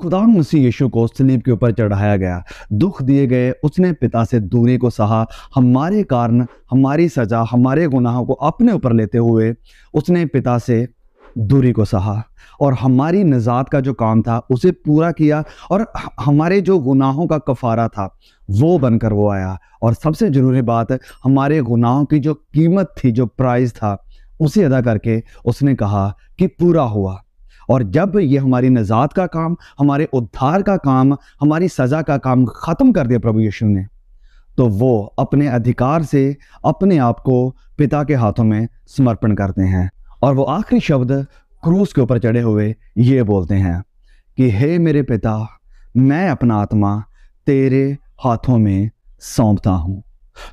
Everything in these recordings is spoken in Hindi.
खुदा मसीह यीशु को सलीब के ऊपर चढ़ाया गया दुख दिए गए उसने पिता से दूरी को सहा हमारे कारण हमारी सजा हमारे गुनाहों को अपने ऊपर लेते हुए उसने पिता से दूरी को सहा और हमारी निजात का जो काम था उसे पूरा किया और हमारे जो गुनाहों का कफारा था वो बनकर वो आया और सबसे ज़रूरी बात हमारे गुनाहों की जो कीमत थी जो प्राइस था उसे अदा करके उसने कहा कि पूरा हुआ और जब ये हमारी नजात का काम हमारे उद्धार का काम हमारी सज़ा का काम ख़त्म कर दिया प्रभु यीशु ने तो वो अपने अधिकार से अपने आप को पिता के हाथों में समर्पण करते हैं और वो आखिरी शब्द क्रूस के ऊपर चढ़े हुए ये बोलते हैं कि हे मेरे पिता मैं अपना आत्मा तेरे हाथों में सौंपता हूँ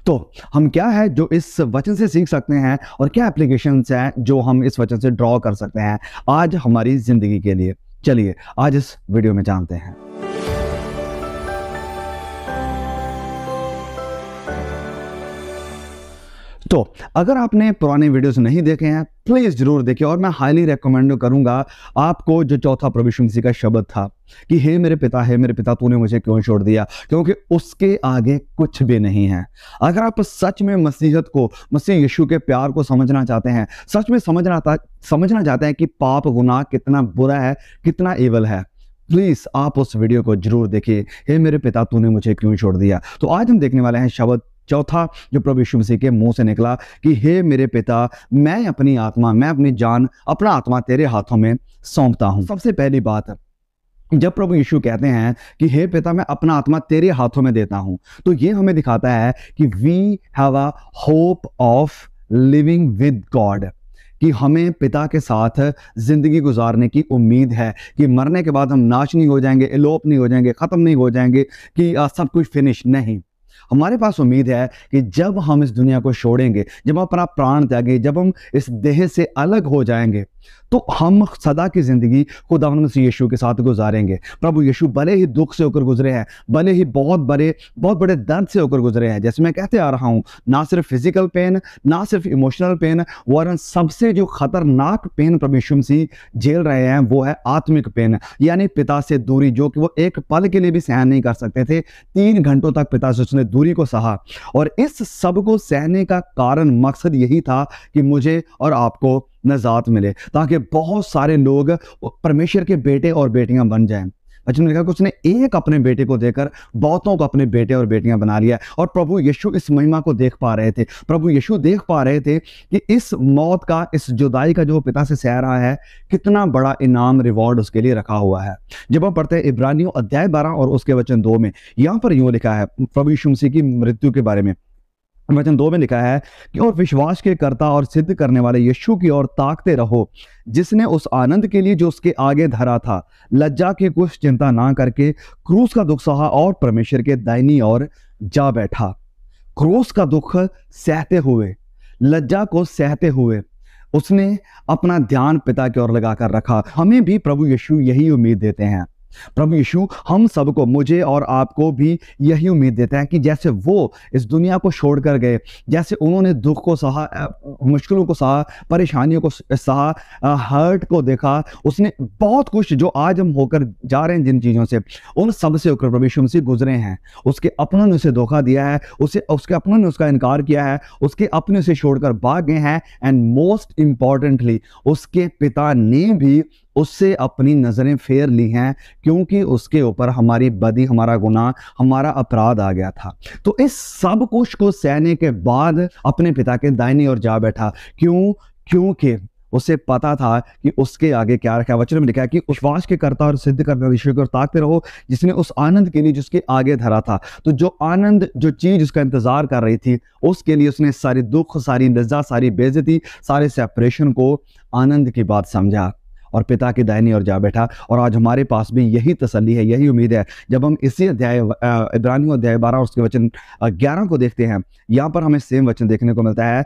तो हम क्या है जो इस वचन से सीख सकते हैं और क्या एप्लीकेशन है जो हम इस वचन से ड्रॉ कर सकते हैं आज हमारी ज़िंदगी के लिए चलिए आज इस वीडियो में जानते हैं तो अगर आपने पुराने वीडियोस नहीं देखे हैं प्लीज़ जरूर देखिए और मैं हाईली रिकमेंड करूंगा आपको जो चौथा प्रभु मसीह का शब्द था कि हे मेरे पिता हे मेरे पिता तूने मुझे क्यों छोड़ दिया क्योंकि उसके आगे कुछ भी नहीं है अगर आप सच में मसीहत को मसीह यीशु के प्यार को समझना चाहते हैं सच में समझना समझना चाहते हैं कि पाप गुनाह कितना बुरा है कितना एवल है प्लीज़ आप उस वीडियो को जरूर देखिए हे मेरे पिता तूने मुझे क्यों छोड़ दिया तो आज हम देखने वाले हैं शब्द चौथा जो प्रभु यीशु मसीह के मुंह से निकला कि हे मेरे पिता मैं अपनी आत्मा मैं अपनी जान अपना आत्मा तेरे हाथों में सौंपता हूँ सबसे पहली बात है जब प्रभु यीशु कहते हैं कि हे पिता मैं अपना आत्मा तेरे हाथों में देता हूं तो ये हमें दिखाता है कि we have a hope of living with God कि हमें पिता के साथ ज़िंदगी गुजारने की उम्मीद है कि मरने के बाद हम नाच नहीं हो जाएंगे एलोप नहीं हो जाएंगे ख़त्म नहीं हो जाएंगे कि सब कुछ फिनिश नहीं हमारे पास उम्मीद है कि जब हम इस दुनिया को छोड़ेंगे जब हम अपना प्राण त्यागे जब हम इस देह से अलग हो जाएंगे तो हम सदा की ज़िंदगी खुदा से यीशु के साथ गुजारेंगे प्रभु यीशु भले ही दुख से होकर गुजरे हैं भले ही बहुत बड़े बहुत बड़े दर्द से होकर गुजरे हैं जैसे मैं कहते आ रहा हूँ ना सिर्फ फिज़िकल पेन ना सिर्फ इमोशनल पेन वरन सबसे जो ख़तरनाक पेन प्रभु यीशु मसीह झेल रहे हैं वो है आत्मिक पेन यानी पिता से दूरी जो कि वो एक पल के लिए भी सहन नहीं कर सकते थे तीन घंटों तक पिता से उसने मजबूरी को सहा और इस सब को सहने का कारण मकसद यही था कि मुझे और आपको नजात मिले ताकि बहुत सारे लोग परमेश्वर के बेटे और बेटियां बन जाएं अर्जुन ने कहा कि उसने एक अपने बेटे को देकर बहुतों को अपने बेटे और बेटियां बना लिया और प्रभु यीशु इस महिमा को देख पा रहे थे प्रभु यीशु देख पा रहे थे कि इस मौत का इस जुदाई का जो पिता से सह रहा है कितना बड़ा इनाम रिवॉर्ड उसके लिए रखा हुआ है जब हम पढ़ते हैं इब्रानियों अध्याय बारह और उसके वचन दो में यहाँ पर यूँ लिखा है प्रभु यीशु मसीह की मृत्यु के बारे में वचन दो में लिखा है कि और विश्वास के कर्ता और सिद्ध करने वाले यीशु की ओर ताकते रहो जिसने उस आनंद के लिए जो उसके आगे धरा था लज्जा की कुछ चिंता ना करके क्रूस का दुख सहा और परमेश्वर के दायनी ओर जा बैठा क्रूस का दुख सहते हुए लज्जा को सहते हुए उसने अपना ध्यान पिता की ओर लगाकर रखा हमें भी प्रभु यीशु यही उम्मीद देते हैं प्रभु यीशु हम सबको मुझे और आपको भी यही उम्मीद देते हैं कि जैसे वो इस दुनिया को छोड़कर गए जैसे उन्होंने दुख को सहा मुश्किलों को सहा परेशानियों को सहा हर्ट को देखा उसने बहुत कुछ जो आज हम होकर जा रहे हैं जिन चीज़ों से उन सब से होकर प्रभु यीशु मसीह गुजरे हैं उसके अपनों ने उसे धोखा दिया है उसे उसके अपनों ने उसका इनकार किया है उसके अपने उसे छोड़कर भाग गए हैं एंड मोस्ट इंपॉर्टेंटली उसके पिता ने भी उससे अपनी नज़रें फेर ली हैं क्योंकि उसके ऊपर हमारी बदी हमारा गुनाह हमारा अपराध आ गया था तो इस सब कुछ को सहने के बाद अपने पिता के दाइने और जा बैठा क्यों क्योंकि उसे पता था कि उसके आगे क्या रखा वचन में लिखा है कि उश्वास के करता और सिद्ध करने ऋषि को ताकते रहो जिसने उस आनंद के लिए जिसके आगे धरा था तो जो आनंद जो चीज़ उसका इंतज़ार कर रही थी उसके लिए उसने सारी दुख सारी लज्जा सारी बेजती सारे सेपरेशन को आनंद की बात समझा और पिता की दायनी और जा बैठा और आज हमारे पास भी यही तसली है यही उम्मीद है जब हम इसी अध्याय इब्रानियों अध्याय बारह और उसके वचन ग्यारह को देखते हैं यहाँ पर हमें सेम वचन देखने को मिलता है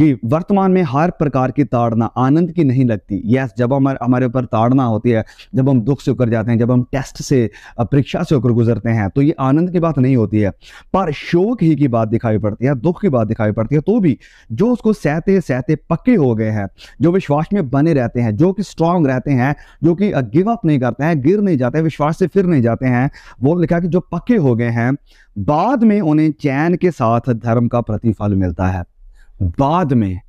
कि वर्तमान में हर प्रकार की ताड़ना आनंद की नहीं लगती यस जब हमारे हमारे ऊपर ताड़ना होती है जब हम दुख से उकर जाते हैं जब हम टेस्ट से परीक्षा से होकर गुजरते हैं तो ये आनंद की बात नहीं होती है पर शोक ही की बात दिखाई पड़ती है दुख की बात दिखाई पड़ती है तो भी जो उसको सहते सहते पक्के हो गए हैं जो विश्वास में बने रहते हैं जो कि स्ट्रांग रहते हैं जो कि गिव अप नहीं करते हैं गिर नहीं जाते विश्वास से फिर नहीं जाते हैं वो लिखा कि जो पक्के हो गए हैं बाद में उन्हें चैन के साथ धर्म का प्रतिफल मिलता है बाद में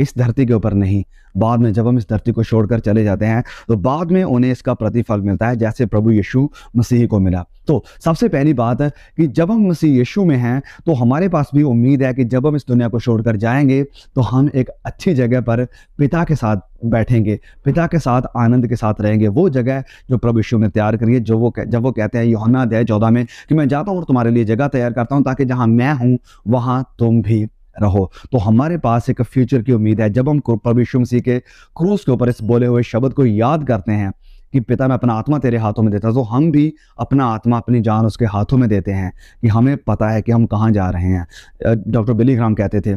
इस धरती के ऊपर नहीं बाद में जब हम इस धरती को छोड़कर चले जाते हैं तो बाद में उन्हें इसका प्रतिफल मिलता है जैसे प्रभु यीशु मसीह को मिला तो सबसे पहली बात है कि जब हम मसीह यीशु में हैं तो हमारे पास भी उम्मीद है कि जब हम इस दुनिया को छोड़कर जाएंगे तो हम एक अच्छी जगह पर पिता के साथ बैठेंगे पिता के साथ आनंद के साथ रहेंगे वो जगह जो प्रभु यीशु ने तैयार करिए जो वो जब वो कहते हैं योना दया चौदह में कि मैं जाता हूँ और तुम्हारे लिए जगह तैयार करता हूँ ताकि जहाँ मैं हूँ वहाँ तुम भी रहो तो हमारे पास एक फ्यूचर की उम्मीद है जब हम परमेश्वर मसीह के क्रूस के ऊपर इस बोले हुए शब्द को याद करते हैं कि पिता मैं अपना आत्मा तेरे हाथों में देता तो हम भी अपना आत्मा अपनी जान उसके हाथों में देते हैं कि हमें पता है कि हम कहाँ जा रहे हैं डॉक्टर बिली ग्राम कहते थे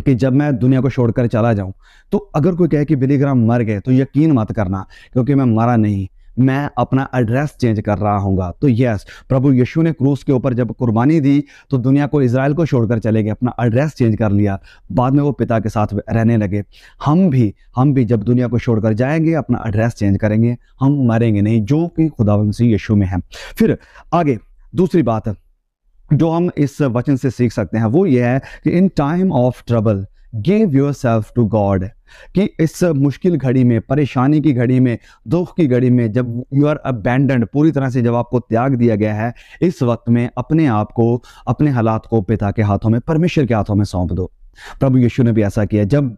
कि जब मैं दुनिया को छोड़कर चला जाऊं तो अगर कोई कहे कि ग्राम मर गए तो यकीन मत करना क्योंकि मैं मरा नहीं मैं अपना एड्रेस चेंज कर रहा हूँ तो यस प्रभु यीशु ने क्रूस के ऊपर जब कुर्बानी दी तो दुनिया को इसराइल को छोड़कर चले गए अपना एड्रेस चेंज कर लिया बाद में वो पिता के साथ रहने लगे हम भी हम भी जब दुनिया को छोड़कर जाएंगे अपना एड्रेस चेंज करेंगे हम मरेंगे नहीं जो कि खुदा मसीह यशु में है फिर आगे दूसरी बात जो हम इस वचन से सीख सकते हैं वो ये है कि in time of trouble give yourself to God कि इस मुश्किल घड़ी में परेशानी की घड़ी में दुख की घड़ी में जब यू आर अबैंडेंड पूरी तरह से जब आपको त्याग दिया गया है इस वक्त में अपने आप को अपने हालात को पिता के हाथों में परमेश्वर के हाथों में सौंप दो प्रभु यीशु ने भी ऐसा किया जब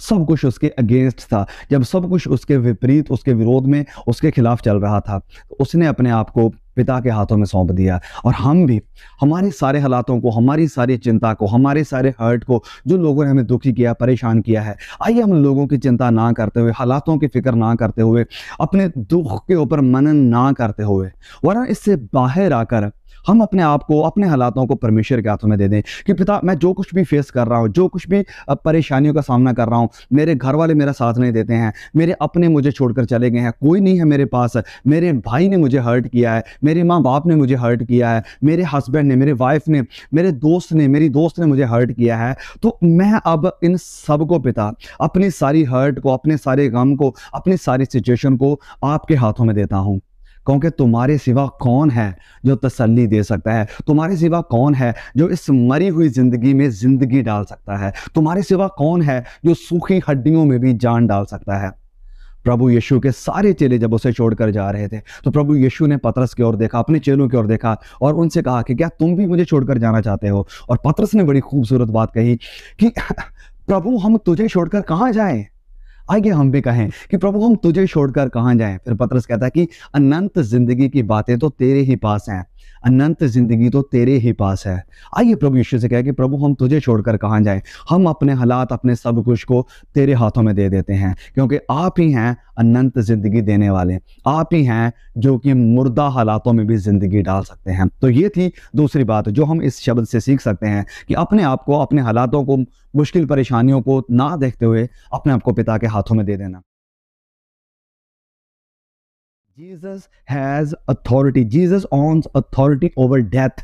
सब कुछ उसके अगेंस्ट था जब सब कुछ उसके विपरीत उसके विरोध में उसके खिलाफ चल रहा था तो उसने अपने आप को पिता के हाथों में सौंप दिया और हम भी हमारे सारे हालातों को हमारी सारी चिंता को हमारे सारे हर्ट को जो लोगों ने हमें दुखी किया परेशान किया है आइए हम लोगों की चिंता ना करते हुए हालातों की फिक्र ना करते हुए अपने दुख के ऊपर मनन ना करते हुए वरना इससे बाहर आकर हम अपने आप को अपने हालातों को परमेश्वर के हाथों में दे दें कि पिता मैं जो कुछ भी फेस कर रहा हूँ जो कुछ भी परेशानियों का सामना कर रहा हूँ मेरे घर वाले मेरा साथ नहीं देते हैं मेरे अपने मुझे छोड़कर चले गए हैं कोई नहीं है मेरे पास मेरे भाई ने मुझे हर्ट किया है मेरे माँ बाप ने मुझे हर्ट किया है मेरे हस्बैंड ने मेरे वाइफ ने मेरे दोस्त ने मेरी दोस्त ने मुझे हर्ट किया है तो मैं अब इन सब को पिता अपनी सारी हर्ट को अपने सारे गम को अपनी सारी सिचुएशन को आपके हाथों में देता हूँ क्योंकि तुम्हारे सिवा कौन है जो तसल्ली दे सकता है तुम्हारे सिवा कौन है जो इस मरी हुई ज़िंदगी में ज़िंदगी डाल सकता है तुम्हारे सिवा कौन है जो सूखी हड्डियों में भी जान डाल सकता है प्रभु यीशु के सारे चेले जब उसे छोड़कर जा रहे थे तो प्रभु यीशु ने पतरस की ओर देखा अपने चेलों की ओर देखा और उनसे कहा कि क्या तुम भी मुझे छोड़कर जाना चाहते हो और पतरस ने बड़ी खूबसूरत बात कही कि प्रभु हम तुझे छोड़कर कहाँ जाएं आगे हम भी कहें कि प्रभु हम तुझे छोड़कर कहाँ जाएं फिर पतरस कहता है कि अनंत जिंदगी की बातें तो तेरे ही पास हैं अनंत ज़िंदगी तो तेरे ही पास है आइए प्रभु यीशु से कहे कि प्रभु हम तुझे छोड़कर कहाँ जाएं हम अपने हालात अपने सब कुछ को तेरे हाथों में दे देते हैं क्योंकि आप ही हैं अनंत ज़िंदगी देने वाले आप ही हैं जो कि मुर्दा हालातों में भी ज़िंदगी डाल सकते हैं तो ये थी दूसरी बात जो हम इस शब्द से सीख सकते हैं कि अपने आप को अपने हालातों को मुश्किल परेशानियों को ना देखते हुए अपने आप को पिता के हाथों में दे देना Jesus has authority Jesus owns authority over death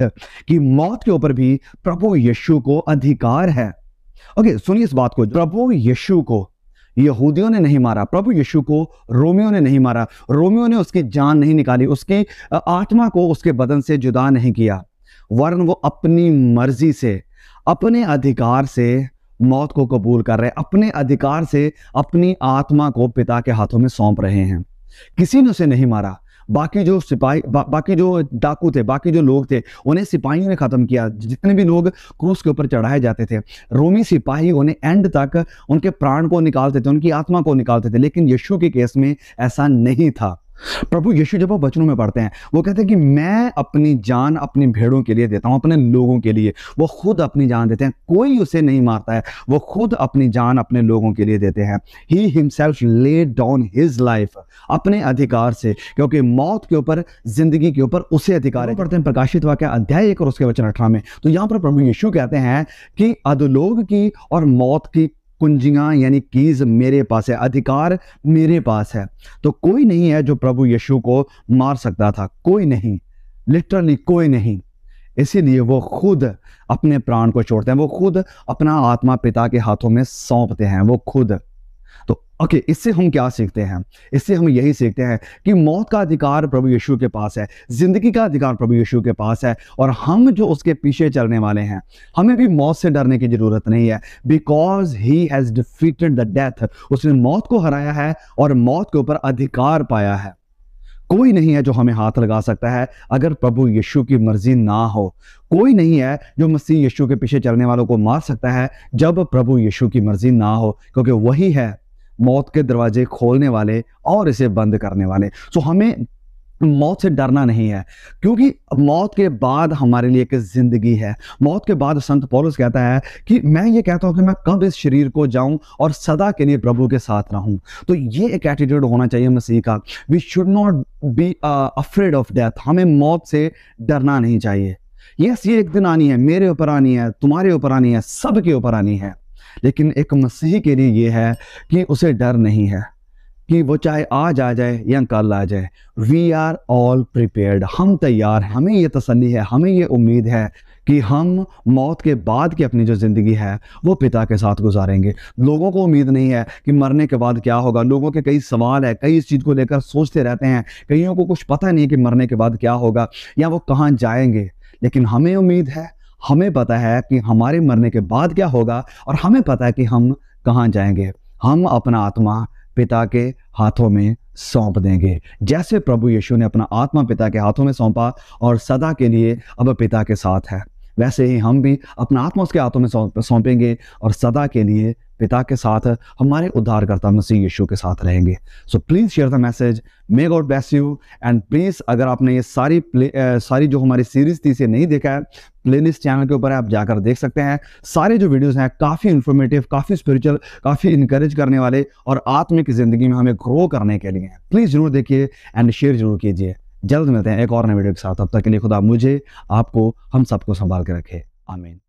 कि मौत के ऊपर भी प्रभु यीशु को अधिकार है ओके okay, सुनिए इस बात को प्रभु यीशु को यहूदियों ने नहीं मारा प्रभु यीशु को रोमियो ने नहीं मारा रोमियो ने उसकी जान नहीं निकाली उसके आत्मा को उसके बदन से जुदा नहीं किया वरन वो अपनी मर्जी से अपने अधिकार से मौत को कबूल कर रहे अपने अधिकार से अपनी आत्मा को पिता के हाथों में सौंप रहे हैं किसी ने उसे नहीं मारा बाकी जो सिपाही बा, बाकी जो डाकू थे बाकी जो लोग थे उन्हें सिपाहियों ने ख़त्म किया जितने भी लोग क्रूस के ऊपर चढ़ाए जाते थे रोमी सिपाही उन्हें एंड तक उनके प्राण को निकालते थे उनकी आत्मा को निकालते थे लेकिन यशु के केस में ऐसा नहीं था प्रभु यीशु जब वो वचनों में पढ़ते हैं वो कहते हैं कि मैं अपनी जान अपनी भेड़ों के लिए देता हूं अपने लोगों के लिए वो खुद अपनी जान देते हैं कोई उसे नहीं मारता है वो खुद अपनी जान अपने लोगों के लिए देते हैं he himself lay down his life अपने अधिकार से क्योंकि मौत के ऊपर जिंदगी के ऊपर उसे अधिकार है पढ़ते हैं प्रकाशित वाक्य अध्याय एक और उसके वचन अठारह में तो यहां पर प्रभु यीशु कहते हैं कि अधलोग की और मौत की कुंजियां यानी कीज मेरे पास है अधिकार मेरे पास है तो कोई नहीं है जो प्रभु यीशु को मार सकता था कोई नहीं लिटरली कोई नहीं इसीलिए वो खुद अपने प्राण को छोड़ते हैं वो खुद अपना आत्मा पिता के हाथों में सौंपते हैं वो खुद तो ओके okay, इससे हम क्या सीखते हैं इससे हम यही सीखते हैं कि मौत का अधिकार प्रभु यीशु के पास है ज़िंदगी का अधिकार प्रभु यीशु के पास है और हम जो उसके पीछे चलने वाले हैं हमें भी मौत से डरने की ज़रूरत नहीं है because he has defeated the death उसने मौत को हराया है और मौत के ऊपर अधिकार पाया है कोई नहीं है जो हमें हाथ लगा सकता है अगर प्रभु यीशु की मर्जी ना हो कोई नहीं है जो मसीह यीशु के पीछे चलने वालों को मार सकता है जब प्रभु यीशु की मर्जी ना हो क्योंकि वही है मौत के दरवाजे खोलने वाले और इसे बंद करने वाले सो हमें मौत से डरना नहीं है क्योंकि मौत के बाद हमारे लिए एक ज़िंदगी है मौत के बाद संत पौलुस कहता है कि मैं ये कहता हूँ कि मैं कब इस शरीर को जाऊँ और सदा के लिए प्रभु के साथ रहूँ तो ये एक एटीट्यूड होना चाहिए मसीह का we should not be afraid of death हमें मौत से डरना नहीं चाहिए यस ये एक दिन आनी है मेरे ऊपर आनी है तुम्हारे ऊपर आनी है सबके ऊपर आनी है लेकिन एक मसीह के लिए ये है कि उसे डर नहीं है कि वो चाहे आज आ जाए या कल आ जाए वी आर ऑल प्रिपेयर्ड हम तैयार हैं हमें ये तसली है हमें ये उम्मीद है कि हम मौत के बाद की अपनी जो ज़िंदगी है वो पिता के साथ गुजारेंगे लोगों को उम्मीद नहीं है कि मरने के बाद क्या होगा लोगों के कई सवाल है कई इस चीज़ को लेकर सोचते रहते हैं कईयों को कुछ पता नहीं कि मरने के बाद क्या होगा या वो कहाँ जाएंगे लेकिन हमें उम्मीद है हमें पता है कि हमारे मरने के बाद क्या होगा और हमें पता है कि हम कहाँ जाएंगे हम अपना आत्मा पिता के हाथों में सौंप देंगे जैसे प्रभु यीशु ने अपना आत्मा पिता के हाथों में सौंपा और सदा के लिए अब पिता के साथ है वैसे ही हम भी अपना आत्मा उसके हाथों में सौंपेंगे और सदा के लिए पिता के साथ हमारे उद्धारकर्ता मसीह यीशु के साथ रहेंगे so please share the message may God bless you and please अगर आपने ये सारी प्ले सारी जो हमारी सीरीज़ थी इसे नहीं देखा है प्लेलिस्ट चैनल के ऊपर आप जाकर देख सकते हैं सारे जो वीडियोस हैं काफ़ी इन्फॉर्मेटिव काफ़ी स्पिरिचुअल काफ़ी इंकरेज करने वाले और आत्मिक ज़िंदगी में हमें ग्रो करने के लिए हैं प्लीज़ ज़रूर देखिए एंड शेयर ज़रूर कीजिए जल्द मिलते हैं एक और नए वीडियो के साथ अब तक के लिए खुदा मुझे आपको हम सबको संभाल के रखे आमीन